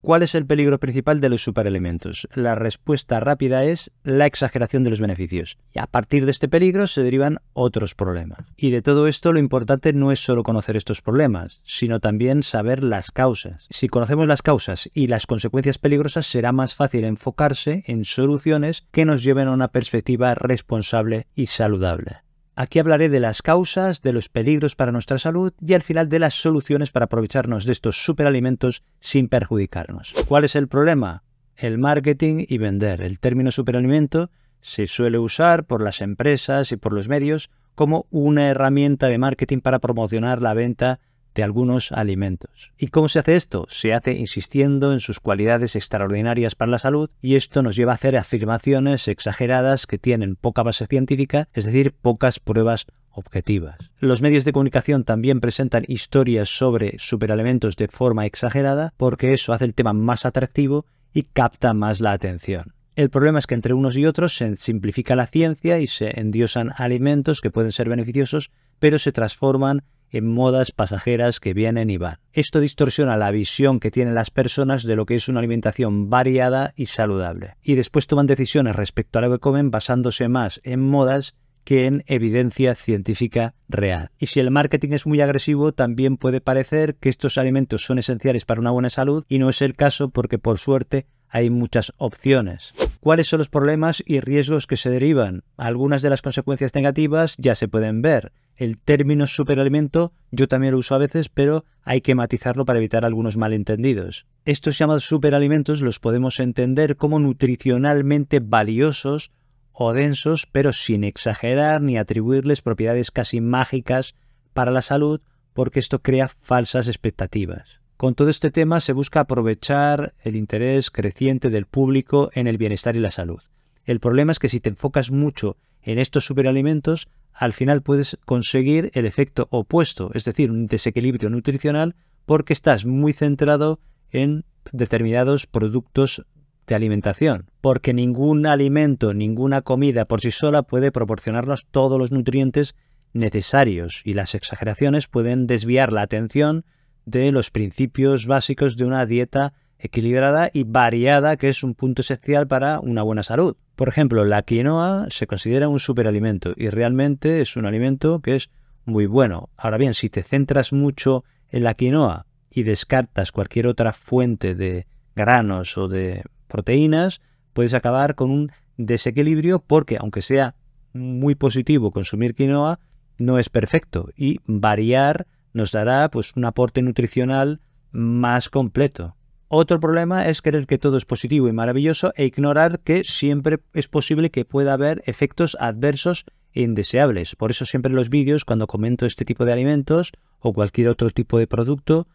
¿Cuál es el peligro principal de los superelementos? La respuesta rápida es la exageración de los beneficios. Y a partir de este peligro se derivan otros problemas. Y de todo esto lo importante no es solo conocer estos problemas, sino también saber las causas. Si conocemos las causas y las consecuencias peligrosas, será más fácil enfocarse en soluciones que nos lleven a una perspectiva responsable y saludable. Aquí hablaré de las causas, de los peligros para nuestra salud y al final de las soluciones para aprovecharnos de estos superalimentos sin perjudicarnos. ¿Cuál es el problema? El marketing y vender. El término superalimento se suele usar por las empresas y por los medios como una herramienta de marketing para promocionar la venta de algunos alimentos. ¿Y cómo se hace esto? Se hace insistiendo en sus cualidades extraordinarias para la salud y esto nos lleva a hacer afirmaciones exageradas que tienen poca base científica, es decir, pocas pruebas objetivas. Los medios de comunicación también presentan historias sobre superalimentos de forma exagerada porque eso hace el tema más atractivo y capta más la atención. El problema es que entre unos y otros se simplifica la ciencia y se endiosan alimentos que pueden ser beneficiosos, pero se transforman en modas pasajeras que vienen y van. Esto distorsiona la visión que tienen las personas de lo que es una alimentación variada y saludable. Y después toman decisiones respecto a lo que comen basándose más en modas que en evidencia científica real. Y si el marketing es muy agresivo, también puede parecer que estos alimentos son esenciales para una buena salud y no es el caso porque por suerte hay muchas opciones. ¿Cuáles son los problemas y riesgos que se derivan? Algunas de las consecuencias negativas ya se pueden ver. El término superalimento yo también lo uso a veces, pero hay que matizarlo para evitar algunos malentendidos. Estos llamados superalimentos los podemos entender como nutricionalmente valiosos o densos, pero sin exagerar ni atribuirles propiedades casi mágicas para la salud, porque esto crea falsas expectativas. Con todo este tema se busca aprovechar el interés creciente del público en el bienestar y la salud. El problema es que si te enfocas mucho en estos superalimentos, al final puedes conseguir el efecto opuesto, es decir, un desequilibrio nutricional porque estás muy centrado en determinados productos de alimentación, porque ningún alimento, ninguna comida por sí sola puede proporcionarnos todos los nutrientes necesarios y las exageraciones pueden desviar la atención de los principios básicos de una dieta equilibrada y variada, que es un punto esencial para una buena salud. Por ejemplo, la quinoa se considera un superalimento y realmente es un alimento que es muy bueno. Ahora bien, si te centras mucho en la quinoa y descartas cualquier otra fuente de granos o de proteínas, puedes acabar con un desequilibrio porque aunque sea muy positivo consumir quinoa, no es perfecto y variar nos dará pues, un aporte nutricional más completo. Otro problema es creer que todo es positivo y maravilloso e ignorar que siempre es posible que pueda haber efectos adversos e indeseables. Por eso siempre en los vídeos, cuando comento este tipo de alimentos o cualquier otro tipo de producto,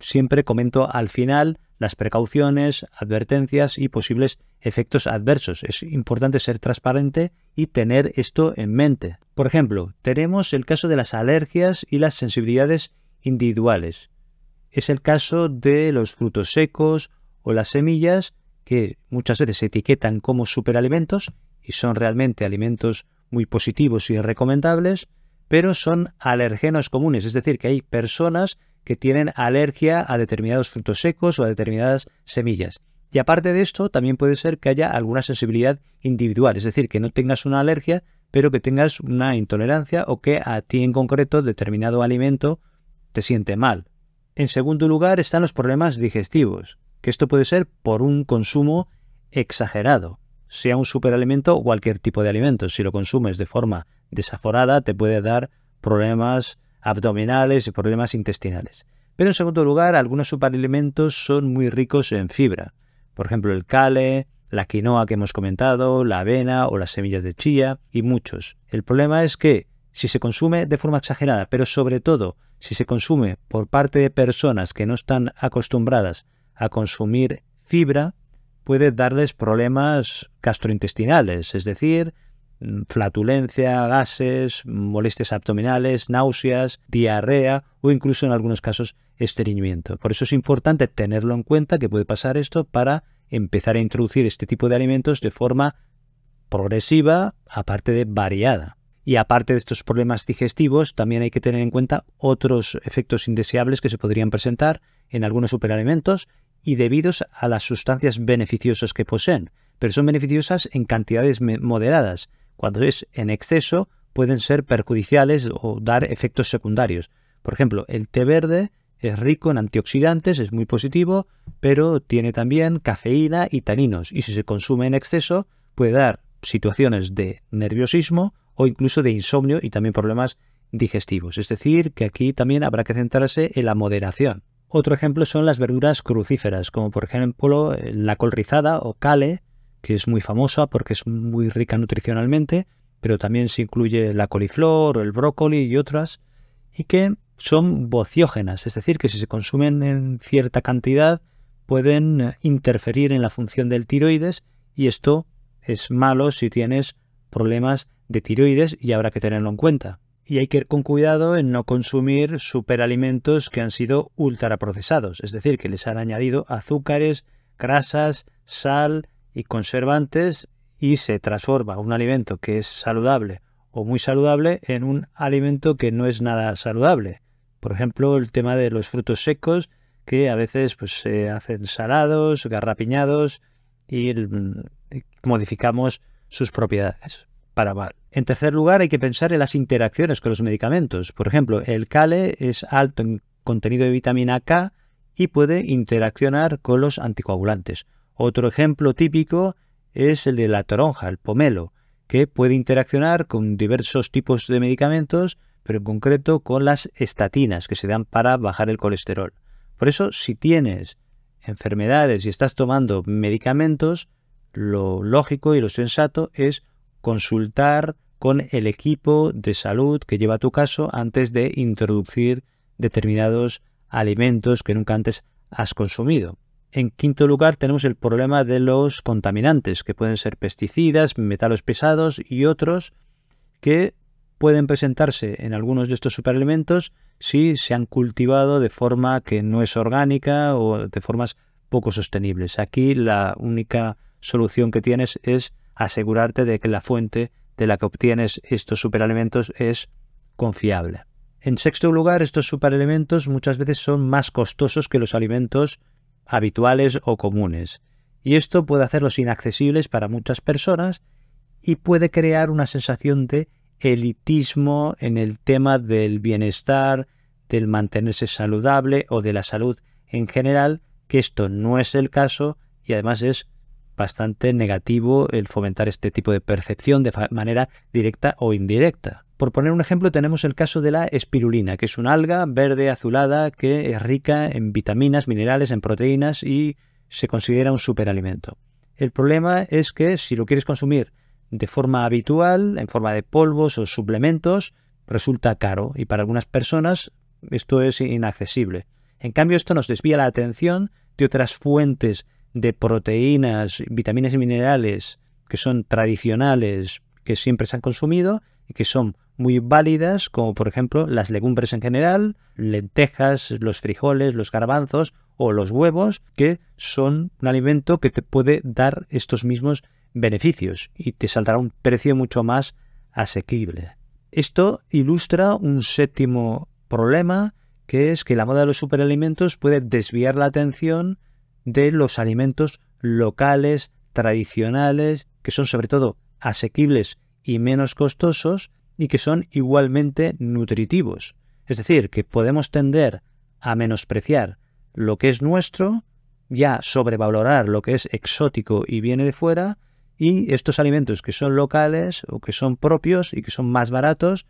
siempre comento al final las precauciones, advertencias y posibles efectos adversos. Es importante ser transparente y tener esto en mente. Por ejemplo, tenemos el caso de las alergias y las sensibilidades individuales. Es el caso de los frutos secos o las semillas que muchas veces se etiquetan como superalimentos y son realmente alimentos muy positivos y recomendables, pero son alergenos comunes, es decir, que hay personas que tienen alergia a determinados frutos secos o a determinadas semillas. Y aparte de esto, también puede ser que haya alguna sensibilidad individual, es decir, que no tengas una alergia, pero que tengas una intolerancia o que a ti en concreto determinado alimento te siente mal. En segundo lugar están los problemas digestivos, que esto puede ser por un consumo exagerado, sea un superalimento o cualquier tipo de alimento. Si lo consumes de forma desaforada, te puede dar problemas abdominales y problemas intestinales. Pero en segundo lugar, algunos superalimentos son muy ricos en fibra. Por ejemplo, el cale, la quinoa que hemos comentado, la avena o las semillas de chía y muchos. El problema es que si se consume de forma exagerada, pero sobre todo si se consume por parte de personas que no están acostumbradas a consumir fibra, puede darles problemas gastrointestinales, es decir, flatulencia, gases, molestias abdominales, náuseas, diarrea o incluso en algunos casos estreñimiento. Por eso es importante tenerlo en cuenta que puede pasar esto para empezar a introducir este tipo de alimentos de forma progresiva, aparte de variada. Y aparte de estos problemas digestivos, también hay que tener en cuenta otros efectos indeseables que se podrían presentar en algunos superalimentos y debidos a las sustancias beneficiosas que poseen, pero son beneficiosas en cantidades moderadas, cuando es en exceso, pueden ser perjudiciales o dar efectos secundarios. Por ejemplo, el té verde es rico en antioxidantes, es muy positivo, pero tiene también cafeína y taninos, y si se consume en exceso puede dar situaciones de nerviosismo o incluso de insomnio y también problemas digestivos. Es decir, que aquí también habrá que centrarse en la moderación. Otro ejemplo son las verduras crucíferas, como por ejemplo eh, la col rizada o cale, que es muy famosa porque es muy rica nutricionalmente, pero también se incluye la coliflor, el brócoli y otras, y que son bociógenas, es decir, que si se consumen en cierta cantidad pueden eh, interferir en la función del tiroides y esto es malo si tienes problemas de tiroides y habrá que tenerlo en cuenta. Y hay que ir con cuidado en no consumir superalimentos que han sido ultraprocesados, es decir, que les han añadido azúcares, grasas, sal, y conservantes y se transforma un alimento que es saludable o muy saludable en un alimento que no es nada saludable. Por ejemplo, el tema de los frutos secos que a veces pues, se hacen salados, garrapiñados y mm, modificamos sus propiedades para mal. En tercer lugar, hay que pensar en las interacciones con los medicamentos. Por ejemplo, el cale es alto en contenido de vitamina K y puede interaccionar con los anticoagulantes. Otro ejemplo típico es el de la toronja, el pomelo, que puede interaccionar con diversos tipos de medicamentos, pero en concreto con las estatinas que se dan para bajar el colesterol. Por eso, si tienes enfermedades y estás tomando medicamentos, lo lógico y lo sensato es consultar con el equipo de salud que lleva tu caso antes de introducir determinados alimentos que nunca antes has consumido. En quinto lugar, tenemos el problema de los contaminantes, que pueden ser pesticidas, metales pesados y otros que pueden presentarse en algunos de estos superalimentos si se han cultivado de forma que no es orgánica o de formas poco sostenibles. Aquí la única solución que tienes es asegurarte de que la fuente de la que obtienes estos superalimentos es confiable. En sexto lugar, estos superalimentos muchas veces son más costosos que los alimentos habituales o comunes, y esto puede hacerlos inaccesibles para muchas personas y puede crear una sensación de elitismo en el tema del bienestar, del mantenerse saludable o de la salud en general, que esto no es el caso y además es bastante negativo el fomentar este tipo de percepción de manera directa o indirecta. Por poner un ejemplo, tenemos el caso de la espirulina, que es una alga verde azulada que es rica en vitaminas, minerales, en proteínas y se considera un superalimento. El problema es que si lo quieres consumir de forma habitual, en forma de polvos o suplementos, resulta caro y para algunas personas esto es inaccesible. En cambio, esto nos desvía la atención de otras fuentes de proteínas, vitaminas y minerales que son tradicionales, que siempre se han consumido que son muy válidas, como por ejemplo las legumbres en general, lentejas, los frijoles, los garbanzos o los huevos, que son un alimento que te puede dar estos mismos beneficios y te saldrá un precio mucho más asequible. Esto ilustra un séptimo problema, que es que la moda de los superalimentos puede desviar la atención de los alimentos locales, tradicionales, que son sobre todo asequibles y menos costosos y que son igualmente nutritivos. Es decir, que podemos tender a menospreciar lo que es nuestro, ya sobrevalorar lo que es exótico y viene de fuera, y estos alimentos que son locales o que son propios y que son más baratos,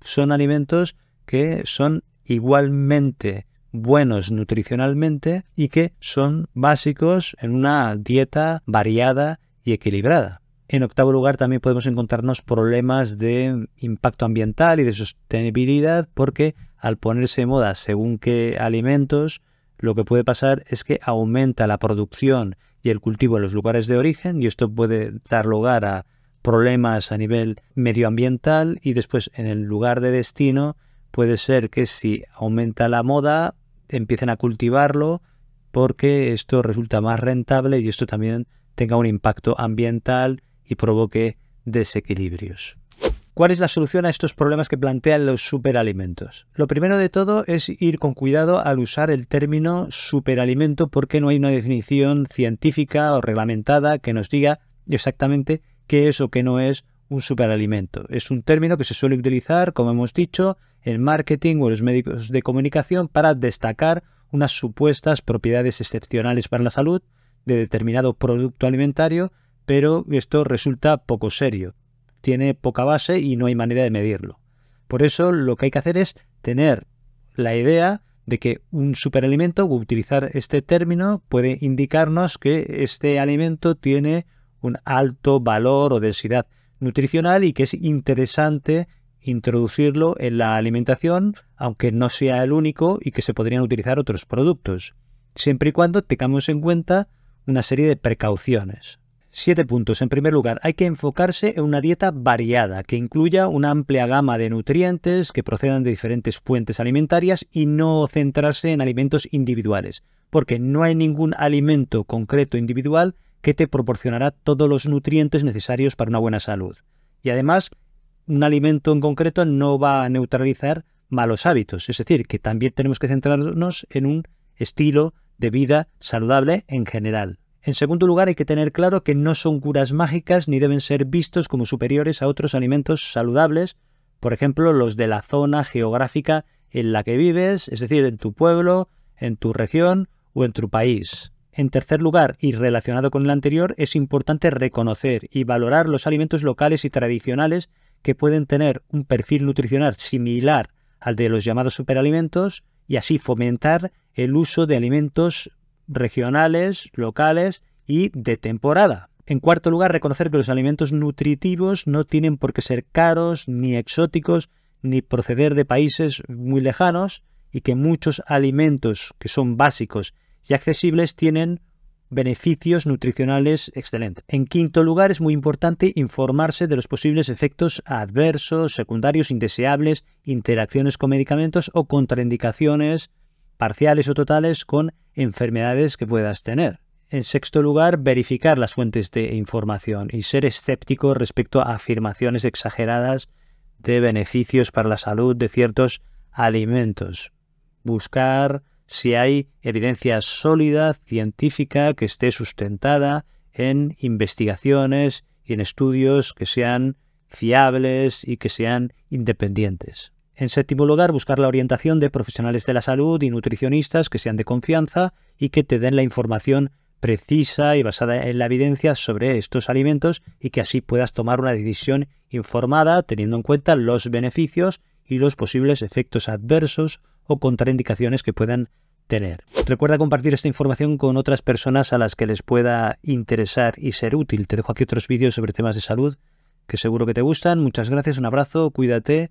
son alimentos que son igualmente buenos nutricionalmente y que son básicos en una dieta variada y equilibrada. En octavo lugar, también podemos encontrarnos problemas de impacto ambiental y de sostenibilidad, porque al ponerse moda según qué alimentos, lo que puede pasar es que aumenta la producción y el cultivo en los lugares de origen, y esto puede dar lugar a problemas a nivel medioambiental, y después en el lugar de destino puede ser que si aumenta la moda, empiecen a cultivarlo porque esto resulta más rentable y esto también tenga un impacto ambiental y provoque desequilibrios. ¿Cuál es la solución a estos problemas que plantean los superalimentos? Lo primero de todo es ir con cuidado al usar el término superalimento porque no hay una definición científica o reglamentada que nos diga exactamente qué es o qué no es un superalimento. Es un término que se suele utilizar, como hemos dicho, en marketing o en los médicos de comunicación para destacar unas supuestas propiedades excepcionales para la salud de determinado producto alimentario pero esto resulta poco serio, tiene poca base y no hay manera de medirlo. Por eso lo que hay que hacer es tener la idea de que un superalimento, utilizar este término, puede indicarnos que este alimento tiene un alto valor o densidad nutricional y que es interesante introducirlo en la alimentación, aunque no sea el único y que se podrían utilizar otros productos, siempre y cuando tengamos en cuenta una serie de precauciones. Siete puntos. En primer lugar, hay que enfocarse en una dieta variada, que incluya una amplia gama de nutrientes que procedan de diferentes fuentes alimentarias y no centrarse en alimentos individuales, porque no hay ningún alimento concreto individual que te proporcionará todos los nutrientes necesarios para una buena salud. Y además, un alimento en concreto no va a neutralizar malos hábitos, es decir, que también tenemos que centrarnos en un estilo de vida saludable en general. En segundo lugar, hay que tener claro que no son curas mágicas ni deben ser vistos como superiores a otros alimentos saludables, por ejemplo, los de la zona geográfica en la que vives, es decir, en tu pueblo, en tu región o en tu país. En tercer lugar, y relacionado con el anterior, es importante reconocer y valorar los alimentos locales y tradicionales que pueden tener un perfil nutricional similar al de los llamados superalimentos y así fomentar el uso de alimentos regionales, locales y de temporada. En cuarto lugar, reconocer que los alimentos nutritivos no tienen por qué ser caros, ni exóticos, ni proceder de países muy lejanos, y que muchos alimentos que son básicos y accesibles tienen beneficios nutricionales excelentes. En quinto lugar, es muy importante informarse de los posibles efectos adversos, secundarios, indeseables, interacciones con medicamentos o contraindicaciones parciales o totales con enfermedades que puedas tener. En sexto lugar, verificar las fuentes de información y ser escéptico respecto a afirmaciones exageradas de beneficios para la salud de ciertos alimentos. Buscar si hay evidencia sólida, científica, que esté sustentada en investigaciones y en estudios que sean fiables y que sean independientes. En séptimo lugar, buscar la orientación de profesionales de la salud y nutricionistas que sean de confianza y que te den la información precisa y basada en la evidencia sobre estos alimentos y que así puedas tomar una decisión informada teniendo en cuenta los beneficios y los posibles efectos adversos o contraindicaciones que puedan tener. Recuerda compartir esta información con otras personas a las que les pueda interesar y ser útil. Te dejo aquí otros vídeos sobre temas de salud que seguro que te gustan. Muchas gracias, un abrazo, cuídate